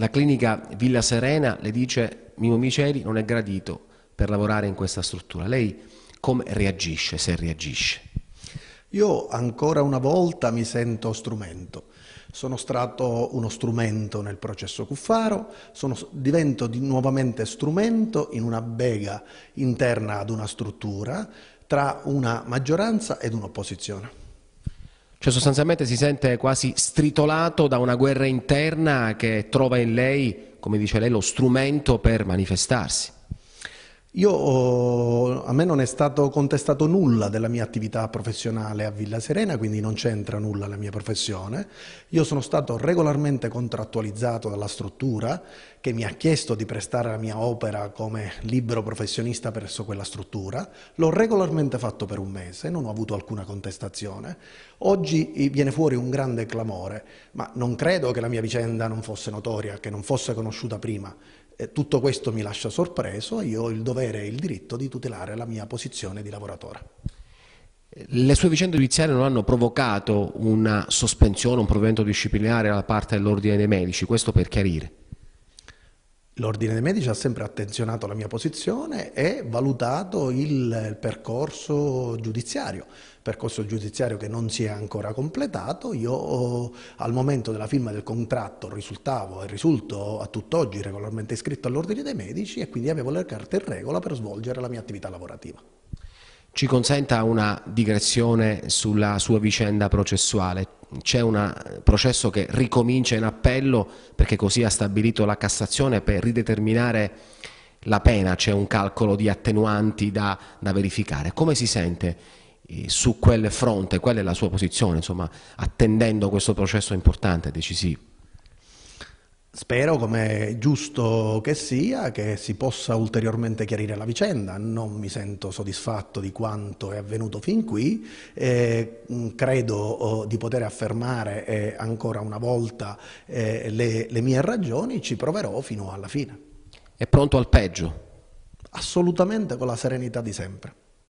La clinica Villa Serena le dice Mimo Miceli non è gradito per lavorare in questa struttura. Lei come reagisce, se reagisce? Io ancora una volta mi sento strumento. Sono stato uno strumento nel processo Cuffaro, sono, divento di, nuovamente strumento in una bega interna ad una struttura tra una maggioranza ed un'opposizione. Cioè sostanzialmente si sente quasi stritolato da una guerra interna che trova in lei, come dice lei, lo strumento per manifestarsi. Io a me non è stato contestato nulla della mia attività professionale a Villa Serena, quindi non c'entra nulla la mia professione. Io sono stato regolarmente contrattualizzato dalla struttura che mi ha chiesto di prestare la mia opera come libero professionista presso quella struttura. L'ho regolarmente fatto per un mese, non ho avuto alcuna contestazione. Oggi viene fuori un grande clamore, ma non credo che la mia vicenda non fosse notoria, che non fosse conosciuta prima tutto questo mi lascia sorpreso e io ho il dovere e il diritto di tutelare la mia posizione di lavoratore. Le sue vicende giudiziarie non hanno provocato una sospensione, un provvedimento disciplinare da parte dell'ordine dei medici, questo per chiarire. L'ordine dei medici ha sempre attenzionato la mia posizione e valutato il percorso giudiziario, percorso giudiziario che non si è ancora completato. Io eh, al momento della firma del contratto risultavo e risulto a tutt'oggi regolarmente iscritto all'ordine dei medici e quindi avevo le carte in regola per svolgere la mia attività lavorativa. Ci consenta una digressione sulla sua vicenda processuale. C'è un processo che ricomincia in appello perché così ha stabilito la Cassazione per rideterminare la pena, c'è un calcolo di attenuanti da, da verificare. Come si sente eh, su quel fronte? Qual è la sua posizione, insomma, attendendo questo processo importante e decisivo? Spero, come è giusto che sia, che si possa ulteriormente chiarire la vicenda. Non mi sento soddisfatto di quanto è avvenuto fin qui. Eh, credo oh, di poter affermare eh, ancora una volta eh, le, le mie ragioni. Ci proverò fino alla fine. È pronto al peggio? Assolutamente con la serenità di sempre.